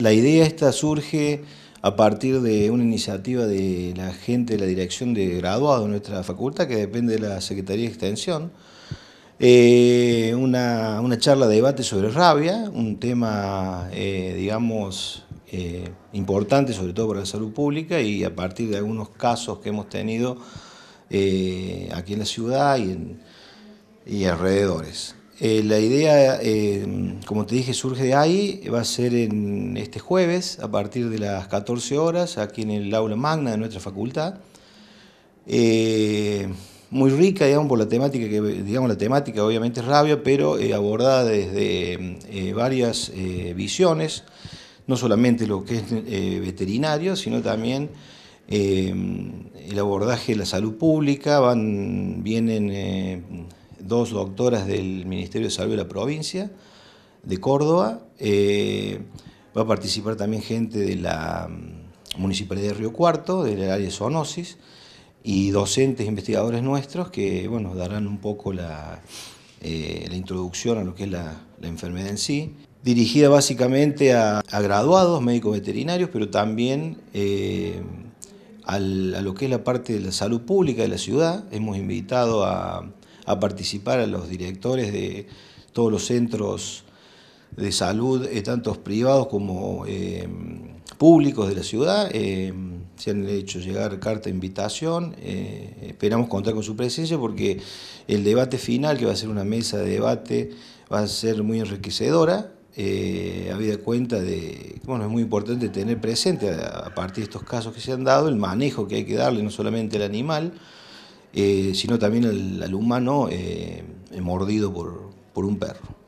La idea esta surge a partir de una iniciativa de la gente de la dirección de graduados de nuestra facultad, que depende de la Secretaría de Extensión, eh, una, charla de debate sobre rabia, un tema, eh, digamos, eh, importante sobre todo para la salud pública y a partir de algunos casos que hemos tenido aquí en la ciudad y, y alrededores. Eh, la idea, eh, como te dije, surge de ahí, va a ser en este jueves a partir de las 14 horas aquí en el aula magna de nuestra facultad. Eh, muy rica, digamos, por la temática, que digamos la temática obviamente es rabia, pero abordada desde varias visiones, no solamente lo que es veterinario, sino también el abordaje de la salud pública, van, vienen dos doctoras del Ministerio de Salud de la provincia de Córdoba. Eh, va a participar también gente de la mm, Municipalidad de Río Cuarto, del área de zoonosis, y docentes investigadores nuestros que bueno, darán un poco la, eh, introducción a lo que es la, enfermedad en sí dirigida básicamente a, graduados, médicos veterinarios, pero también eh, a lo que es la parte de la salud pública de la ciudad. Hemos invitado a, a participar a los directores de todos los centros de salud, eh, tantos privados como eh, públicos de la ciudad. Eh, se han hecho llegar carta de invitación. esperamos contar con su presencia porque el debate final, que va a ser una mesa de debate, va a ser muy enriquecedora. habida cuenta de, bueno, es muy importante tener presente, a, a partir de estos casos que se han dado, el manejo que hay que darle, no solamente al animal, eh, sino también el humano eh, mordido por, por un perro.